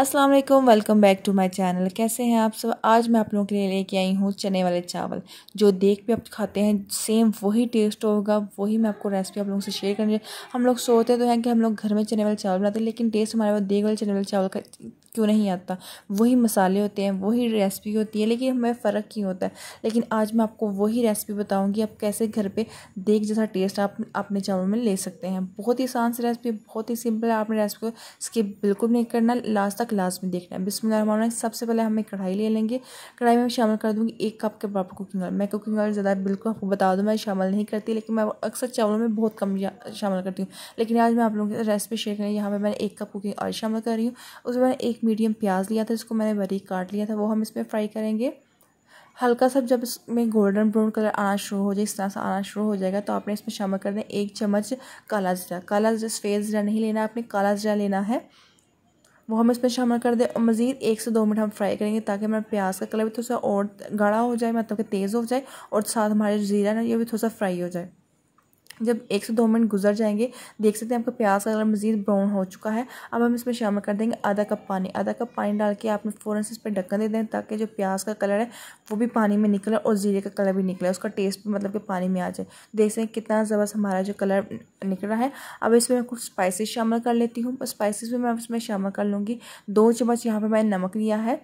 अस्सलाम वालेकुम welcome back to my channel कैसे हैं आप सब आज मैं आप लोगों के लिए लेके आई हूँ चने वाले चावल जो देख पे आप खाते हैं सेम वही टेस्ट होगा वही मैं आपको रेसिपी आप लोगों से शेयर करनी है हम लोग सोचते तो हैं कि हम लोग घर में चने वाले चावल बनाते हैं लेकिन टेस्ट हमारे पास देख वाले चने वाले चावल का क्यों नहीं आता वही मसाले होते हैं वही रेसिपी होती है लेकिन हमें फ़र्क क्यों होता है लेकिन आज मैं आपको वही रेसिपी बताऊंगी आप कैसे घर पे देख जैसा टेस्ट आप अपने चावल में ले सकते हैं बहुत ही आसान सी रेसिपी बहुत ही सिंपल है आपने रेसिपी को स्किप बिल्कुल नहीं करना लास्ट तक लास्ट में देखना है बिस्मिल सबसे पहले हमें कढ़ाई ले लेंगे कढ़ाई में शामिल कर दूँगी एक कप के बराबर कुकिंग ऑयल मैं कुकिंग ऑयल ज़्यादा बिल्कुल आपको बता दूँ मैं शामिल नहीं करती लेकिन मैं अक्सर चावलों में बहुत कम शामिल करती हूँ लेकिन आज मैं आप लोगों की रेसिपी शेयर करें यहाँ पर मैंने एक कप कुकिंग ऑयल शामिल कर रही हूँ उसमें मैंने एक मीडियम प्याज लिया था इसको मैंने बरीक काट लिया था वो हम इसमें फ्राई करेंगे हल्का सा जब इसमें गोल्डन ब्राउन कलर आना शुरू हो जाए इस तरह से आना शुरू हो जाएगा तो आपने इसमें शामिल कर दें एक चम्मच काला ज़रा काला ज़रा सफ़ेद ज़रा नहीं लेना आपने काला ज़रा लेना है वो हम इसमें शामिल कर दें और मज़ीद एक से दो मिनट हम फ्राई करेंगे ताकि हमारा प्याज का कलर भी थोड़ा सा और गाढ़ा हो जाए मतलब कि तेज़ हो जाए और साथ हमारे जीरा ना ये भी थोड़ा सा फ्राई हो जाए जब एक से दो मिनट गुजर जाएंगे देख सकते हैं आपका प्याज का कलर मज़ीद ब्राउन हो चुका है अब हम इसमें शामिल कर देंगे आधा कप पानी आधा कप पानी डाल के आपने फ़ौरन से इस पर ढक्कन दे दें ताकि जो प्याज का कलर है वो भी पानी में निकले और जीरे का कलर भी निकले उसका टेस्ट भी मतलब कि पानी में आ जाए देख सकते हैं कितना ज़बरदस्त हमारा जो कलर निकल रहा है अब इसमें मैं कुछ स्पाइसिस शामिल कर लेती हूँ स्पाइसिस में मैं इसमें शामिल कर लूँगी दो चम्मच यहाँ पर मैंने नमक लिया है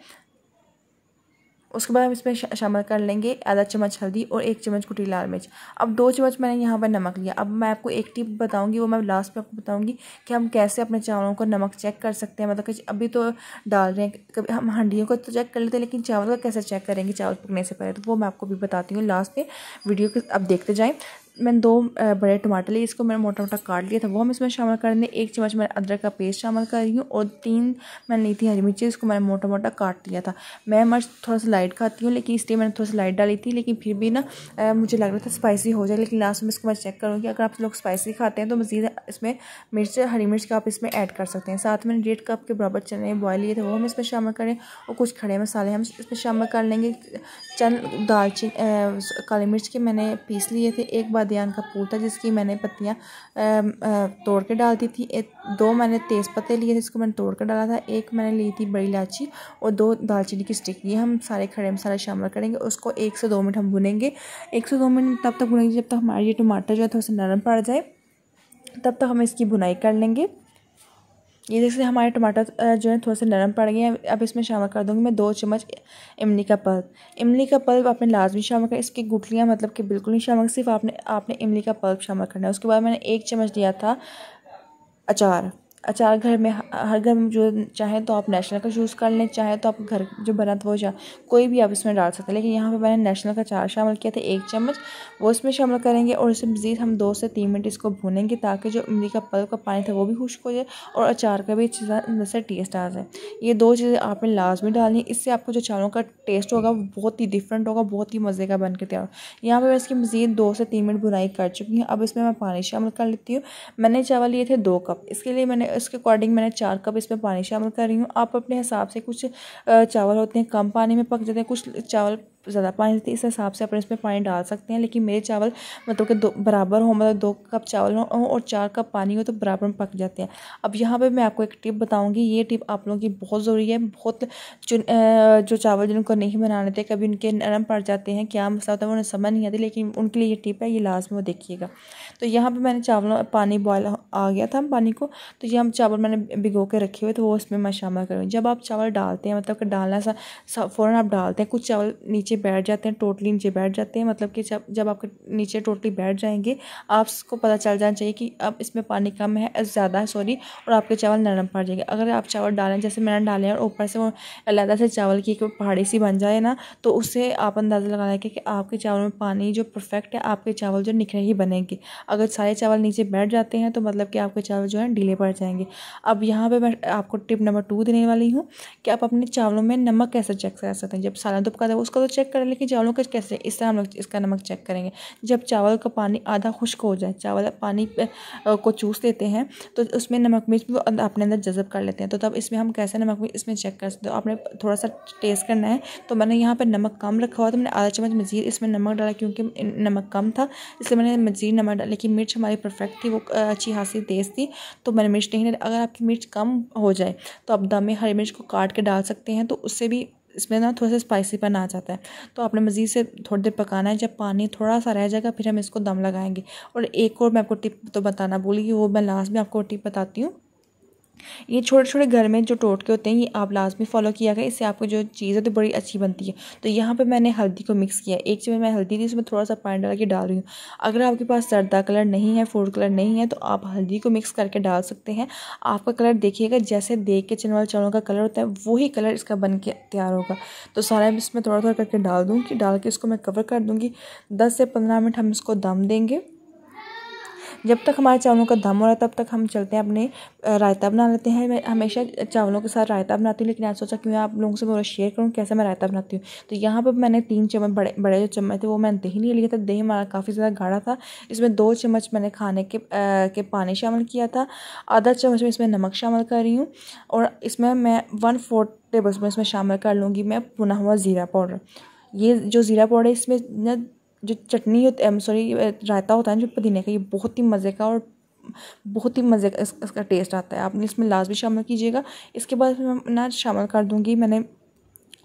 उसके बाद हम इसमें शामिल कर लेंगे आधा चम्मच हल्दी और एक चम्मच कुटी लाल मिर्च अब दो चम्मच मैंने यहाँ पर नमक लिया अब मैं आपको एक टिप बताऊंगी वो मैं लास्ट में आपको बताऊंगी कि हम कैसे अपने चावलों को नमक चेक कर सकते हैं मतलब कि अभी तो डाल रहे हैं कभी हम हंडियों को तो चेक कर लेते हैं लेकिन चावल का कैसे चेक करेंगे चावल पकने से पहले तो वो मैं आपको भी बताती हूँ लास्ट में वीडियो के अब देखते जाएँ मैंने दो बड़े टमाटर लिए इसको मैंने मोटा मोटा काट लिया था वो हम इसमें शामिल कर दें एक चम्मच मैंने अदरक का पेस्ट शामिल कर रही हूँ और तीन मैंने ली थी हरी मिर्ची इसको मैंने मोटा मोटा काट लिया था मैं मर्च थोड़ा सा लाइट खाती हूँ लेकिन इसलिए मैंने थोड़ा सा लाइट डाली थी लेकिन फिर भी ना मुझे लग रहा था स्पाइसी हो जाए लेकिन लास्ट में इसको मैं चेक करूँगी अगर आप लोग स्पाइसी खाते हैं तो मज़ीद इसमें मिर्च हरी मिर्च का आप इसमें ऐड कर सकते हैं साथ में डेढ़ कप के बराबर चने बॉयल लिए थे वो हम इसमें शामिल करें और कुछ खड़े मसाले हम इसमें शामिल कर लेंगे चंद दालचीन काली मिर्च के मैंने पीस लिए थे एक बार कादियान का फूल था जिसकी मैंने पत्तियाँ तोड़ के डाल दी थी एक दो मैंने तेज़ पत्ते लिए थे जिसको मैंने तोड़ कर डाला था एक मैंने ली थी बड़ी इलायची और दो दालचीनी की स्टिक ये हम सारे खड़े मसाले शामिल करेंगे उसको एक से दो मिनट हम भुनेंगे एक से दो मिनट तब तक भुनेंगे जब तक हमारे ये टमाटर जो है थोड़ा सा नरम पड़ जाए तब तक हम इसकी भुनाई कर लेंगे ये जैसे हमारे टमाटर जो है थोड़े से नरम पड़ गए हैं अब इसमें शामिल कर दूँगी मैं दो चम्मच इमली का पल्प इमली का पल्प आपने लाजमी शामिल कर इसकी गुटलियाँ मतलब कि बिल्कुल नहीं शामिल सिर्फ आपने आपने इमली का पल्प शामिल करना है उसके बाद मैंने एक चम्मच दिया था अचार अचार घर में हर घर में जो चाहे तो आप नेशनल का चूज़ कर लें चाहे तो आप घर जो बना था वो चाह कोई भी आप इसमें डाल सकते हैं लेकिन यहाँ पे मैंने नेशनल का चार शामिल किया था एक चम्मच वो इसमें शामिल करेंगे और इसे मज़ीद हम दो से तीन मिनट इसको भूनेंगे ताकि जो इमली का पल का पानी था वो भी खुश्क हो जाए और अचार का भी अंदर से टेस्ट आ जाए ये दो चीज़ें आपने लाजमी डालनी इससे आपको जो चारों का टेस्ट होगा वो बहुत ही डिफरेंट होगा बहुत ही मज़े का बन के तैयार यहाँ पर मैं इसकी मज़ीद दो से तीन मिनट बुनाई कर चुकी हूँ अब इसमें मैं पानी शामिल कर लेती हूँ मैंने चावल लिए थे दो कप इसके लिए मैंने उसके अकॉर्डिंग मैंने चार कप इसमें पानी शामिल कर रही हूँ आप अपने हिसाब से कुछ चावल होते हैं कम पानी में पक जाते हैं कुछ चावल ज़्यादा पानी देती है इस हिसाब से अपने इसमें पानी डाल सकते हैं लेकिन मेरे चावल मतलब कि दो बराबर हो मतलब दो कप चावल हो और चार कप पानी हो तो बराबर में पक जाते हैं अब यहाँ पर मैं आपको एक टिप बताऊँगी ये टिप आप लोगों की बहुत ज़रूरी है बहुत जो, जो चावल जिनको नहीं बनाने थे कभी उनके नरम पड़ जाते हैं क्या मसला होता है उन्हें समझ नहीं आती लेकिन उनके लिए ये टिप है ये में वो देखिएगा तो यहाँ पर मैंने चावलों पानी बॉयल आ गया था पानी को तो ये हम चावल मैंने भिगो के रखे हुए तो वो उसमें मैं शामिल करूँगी जब आप चावल डालते हैं मतलब कि डालना सा फ़ौरन आप डालते हैं कुछ चावल नीचे बैठ जाते हैं टोटली नीचे बैठ जाते हैं मतलब कि जब जब आपके नीचे टोटली बैठ जाएंगे आपको पता चल जाना चाहिए कि अब इसमें पानी कम है ज़्यादा है सॉरी और आपके चावल नरम पड़ जाएंगे अगर आप चावल डालें जैसे मैंने डाले और ऊपर से वो अलहदा से चावल की एक पहाड़ी सी बन जाए ना तो उससे आप अंदाज़ा लगा लेंगे कि आपके चावल में पानी जो परफेक्ट है आपके चावल जो निखरे ही बनेंगे अगर सारे चावल नीचे बैठ जाते हैं तो मतलब कि आपके चावल जो है ढीले पड़ जाएंगे अब यहाँ पर मैं आपको टिप नंबर टू देने वाली हूँ कि आप अपने चावलों में नमक कैसे चेक कर सकते हैं जब सालन तो पका हैं उसका तो चेक चेक कर लें कि चावलों का कैसे इस तरह हम लोग इसका नमक चेक करेंगे जब चावल का पानी आधा खुश्क हो जाए चावल पानी को चूस लेते हैं तो उसमें नमक मिर्च वो अपने अंदर जजब कर लेते हैं तो तब इसमें हम कैसे नमक मिर्च इसमें चेक कर सकते हो तो आपने थोड़ा सा टेस्ट करना है तो मैंने यहाँ पर नमक कम रखा हुआ तो मैंने आधा चम्मच मज़ीद इसमें नमक डाला क्योंकि नमक कम था इसलिए मैंने मज़ीद नमक डाला लेकिन मिर्च हमारी परफेक्ट थी वो अच्छी खासी तेज़ थी तो मैंने मिर्च नहीं डाली अगर आपकी मिर्च कम हो जाए तो आप दम में हरी मिर्च को काट के डाल सकते हैं तो उससे भी इसमें ना थोड़ा सा स्पाइसी स्पाइसीपन आ जाता है तो आपने मज़ीद से थोड़ी देर पकाना है जब पानी थोड़ा सा रह जाएगा फिर हम इसको दम लगाएंगे और एक और मैं आपको टिप तो बताना बोली कि वो मैं लास्ट में आपको टिप बताती हूँ ये छोटे छोटे घर में जो टोटके होते हैं ये आप लाजमी फॉलो किया गया इससे आपको जो चीज़ होती तो है बड़ी अच्छी बनती है तो यहाँ पे मैंने हल्दी को मिक्स किया एक चम्मच मैं हल्दी थी उसमें थोड़ा सा पानी डाल के डाल रही हूँ अगर आपके पास सर्दा कलर नहीं है फूड कलर नहीं है तो आप हल्दी को मिक्स करके डाल सकते हैं आपका कलर देखिएगा जैसे देख के चनवाल चावलों का कलर होता है वही कलर इसका बन के तैयार होगा तो सारा इसमें थोड़ा थोड़ा करके डाल दूँगी डाल के इसको मैं कवर कर दूँगी दस से पंद्रह मिनट हम इसको दम देंगे जब तक हमारे चावलों का दम हो रहा है तब तक हम चलते हैं अपने रायता बना लेते हैं मैं हमेशा चावलों के साथ रायता बनाती हूँ लेकिन आज सोचा क्यों आप लोगों से मेरा शेयर करूँ कैसे मैं रायता बनाती हूँ तो यहाँ पर मैंने तीन चम्मच बड़े बड़े जो चम्मच थे वो मैंने दही नहीं लिया था दही हमारा काफ़ी ज़्यादा गाढ़ा था इसमें दो चम्मच मैंने खाने के के पानी शामिल किया था आधा चम्मच में इसमें नमक शामिल कर रही हूँ और इसमें मैं वन फोर्थ टेबल स्पून इसमें शामिल कर लूँगी मैं भुना हुआ ज़ीरा पाउडर ये जो ज़ीरा पाउडर इसमें जो चटनी होती सॉरी रायता होता है ना जो पुदीने का ये बहुत ही मज़े का और बहुत ही मज़े का इस, इसका टेस्ट आता है आपने इसमें लाजमी शामिल कीजिएगा इसके बाद मैं ना शामिल कर दूँगी मैंने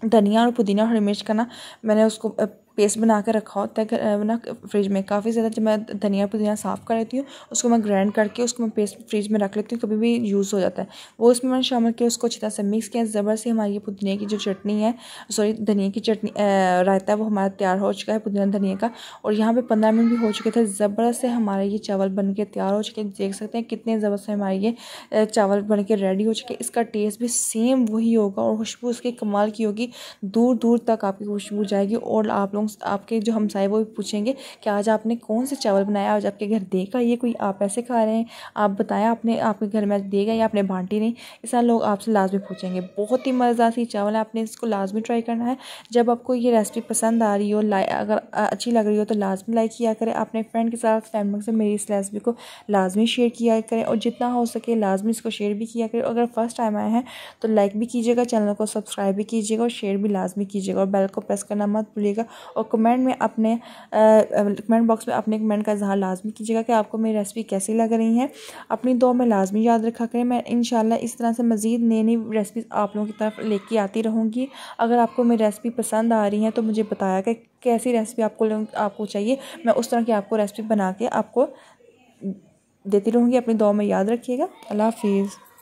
धनिया और पुदीना हरी मिर्च का ना मैंने उसको पेस्ट बना कर रखा होता है ना फ्रिज में काफ़ी ज़्यादा जब मैं धनिया पुदीना साफ़ कर लेती हूँ उसको मैं ग्राइंड करके उसको मैं पेस्ट फ्रिज में रख लेती हूँ कभी भी यूज़ हो जाता है वो उसमें मैंने शामिल किया उसको अच्छी तरह से मिक्स किया ज़बर से हमारी ये पुदीने की जो चटनी है सॉरी धनिया की चटनी रायता है वो हमारा तैयार हो चुका है पुदीना धनिया का और यहाँ पर पंद्रह मिनट भी हो चुके थे ज़बर से हमारे ये चावल बन के तैयार हो चुके देख सकते हैं कितने ज़बर से हमारे ये चावल बन के रेडी हो चुके इसका टेस्ट भी सेम वही होगा और खुशबू उसकी कमाल की होगी दूर दूर तक आपकी खुशबू जाएगी और आप लोग लोग आपके जो हमसाए वो भी पूछेंगे कि आज आपने कौन से चावल बनाया आज आपके घर देगा ये कोई आप ऐसे खा रहे हैं आप बताया आपने आपके घर में आज देगा या आपने बांटी नहीं इस तरह लोग आपसे लाजमी पूछेंगे बहुत ही मज़ेदार सी चावल है आपने इसको लाजमी ट्राई करना है जब आपको ये रेसिपी पसंद आ रही हो अगर अच्छी लग रही हो तो लाजमी लाइक किया करें अपने फ्रेंड के साथ फैमिली से मेरी इस रेसिपी को लाजमी शेयर किया करें और जितना हो सके लाजमी इसको शेयर भी किया करें अगर फर्स्ट टाइम आए हैं तो लाइक भी कीजिएगा चैनल को सब्सक्राइब भी कीजिएगा और शेयर भी लाजमी कीजिएगा और बेल को प्रेस करना मत भूलिएगा और कमेंट में अपने कमेंट बॉक्स में अपने कमेंट का इजहार लाजमी कीजिएगा कि आपको मेरी रेसिपी कैसी लग रही है अपनी दो में लाजमी याद रखा करें मैं इन इस तरह से मज़ीद नई नई रेसिपीज़ आप लोगों की तरफ लेके आती रहूँगी अगर आपको मेरी रेसिपी पसंद आ रही है तो मुझे बताया कि कैसी रेसिपी आपको आपको चाहिए मैं उस तरह की आपको रेसिपी बना के आपको देती रहूँगी अपनी दो में याद रखिएगा अल्लाह हाफिज़